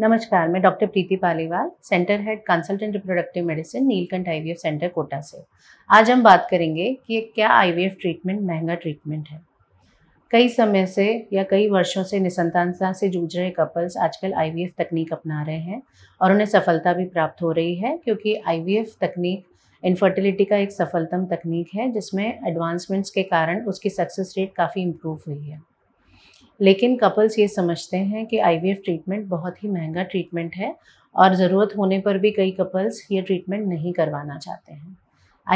नमस्कार मैं doctor Preeti Paliwal centre head consultant reproductive medicine Neelkanth eye centre Kota से आज हम बात करेंगे कि क्या आई ट्रीटमेंट महंगा ट्रीटमेंट है कई समय से या कई वर्षों से निसंतानता से जूझ रहे कपल्स आजकल आई तकनीक अपना रहे हैं और उन्हें सफलता भी प्राप्त हो रही है क्योंकि आई तकनीक इनफर्टिलिटी का एक सफलतम तकनीक है जिसमें एडवांसमेंट्स के कारण उसकी सक्सेस रेट काफ़ी इम्प्रूव हुई है लेकिन कपल्स ये समझते हैं कि आई ट्रीटमेंट बहुत ही महंगा ट्रीटमेंट है और ज़रूरत होने पर भी कई कपल्स ये ट्रीटमेंट नहीं करवाना चाहते हैं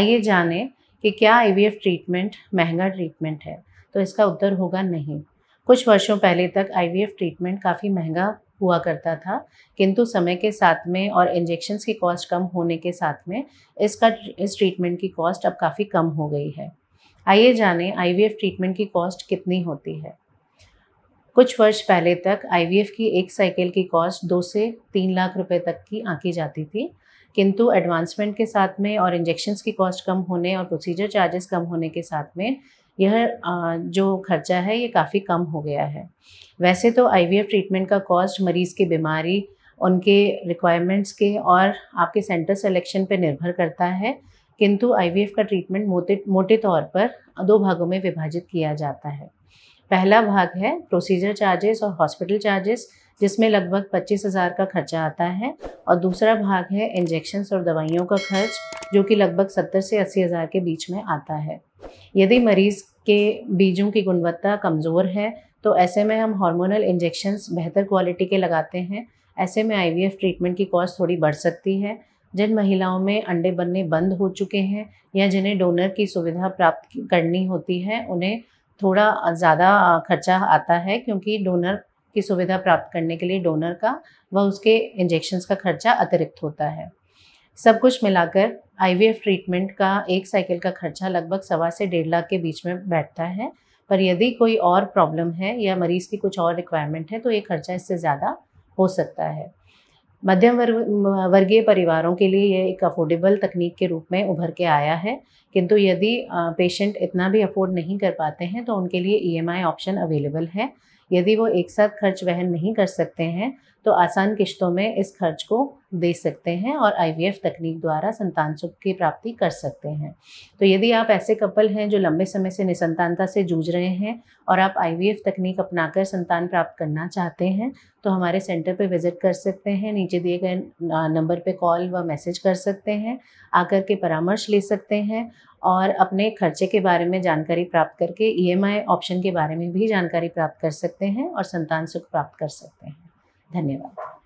आइए जानें कि क्या आई ट्रीटमेंट महंगा ट्रीटमेंट है तो इसका उत्तर होगा नहीं कुछ वर्षों पहले तक आई ट्रीटमेंट काफ़ी महंगा हुआ करता था किंतु समय के साथ में और इंजेक्शन्स की कॉस्ट कम होने के साथ में इसका इस ट्रीटमेंट की कॉस्ट अब काफ़ी कम हो गई है आइए जानें आई ट्रीटमेंट की कॉस्ट कितनी होती है कुछ वर्ष पहले तक आई की एक साइकिल की कॉस्ट दो से तीन लाख रुपए तक की आंकी जाती थी किंतु एडवांसमेंट के साथ में और इंजेक्शन्स की कॉस्ट कम होने और प्रोसीजर चार्जेस कम होने के साथ में यह जो खर्चा है ये काफ़ी कम हो गया है वैसे तो आई ट्रीटमेंट का कॉस्ट मरीज़ की बीमारी उनके रिक्वायरमेंट्स के और आपके सेंटर सेलेक्शन पर निर्भर करता है किंतु आई का ट्रीटमेंट मोटे मोटे तौर पर दो भागों में विभाजित किया जाता है पहला भाग है प्रोसीजर चार्जेस और हॉस्पिटल चार्जेस जिसमें लगभग पच्चीस हज़ार का खर्चा आता है और दूसरा भाग है इंजेक्शन्स और दवाइयों का खर्च जो कि लगभग सत्तर से अस्सी हज़ार के बीच में आता है यदि मरीज़ के बीजों की गुणवत्ता कमज़ोर है तो ऐसे में हम हार्मोनल इंजेक्शन्स बेहतर क्वालिटी के लगाते हैं ऐसे में आई ट्रीटमेंट की कॉस्ट थोड़ी बढ़ सकती है जिन महिलाओं में अंडे बनने बंद हो चुके हैं या जिन्हें डोनर की सुविधा प्राप्त करनी होती है उन्हें थोड़ा ज़्यादा खर्चा आता है क्योंकि डोनर की सुविधा प्राप्त करने के लिए डोनर का व उसके इंजेक्शन्स का खर्चा अतिरिक्त होता है सब कुछ मिलाकर आईवीएफ ट्रीटमेंट का एक साइकिल का खर्चा लगभग सवा से डेढ़ लाख के बीच में बैठता है पर यदि कोई और प्रॉब्लम है या मरीज़ की कुछ और रिक्वायरमेंट है तो ये खर्चा इससे ज़्यादा हो सकता है मध्यम वर्ग वर्गीय परिवारों के लिए ये एक अफोर्डेबल तकनीक के रूप में उभर के आया है किंतु यदि पेशेंट इतना भी अफोर्ड नहीं कर पाते हैं तो उनके लिए ईएमआई ऑप्शन अवेलेबल है यदि वो एक साथ खर्च वहन नहीं कर सकते हैं तो आसान किश्तों में इस खर्च को दे सकते हैं और आई तकनीक द्वारा संतान सुख की प्राप्ति कर सकते हैं तो यदि आप ऐसे कपल हैं जो लंबे समय से निसंतानता से जूझ रहे हैं और आप आई तकनीक अपनाकर संतान प्राप्त करना चाहते हैं तो हमारे सेंटर पर विजिट कर सकते हैं नीचे दिए गए नंबर पर कॉल व मैसेज कर सकते हैं आकर के परामर्श ले सकते हैं और अपने खर्चे के बारे में जानकारी प्राप्त करके ईएमआई e ऑप्शन के बारे में भी जानकारी प्राप्त कर सकते हैं और संतान सुख प्राप्त कर सकते हैं धन्यवाद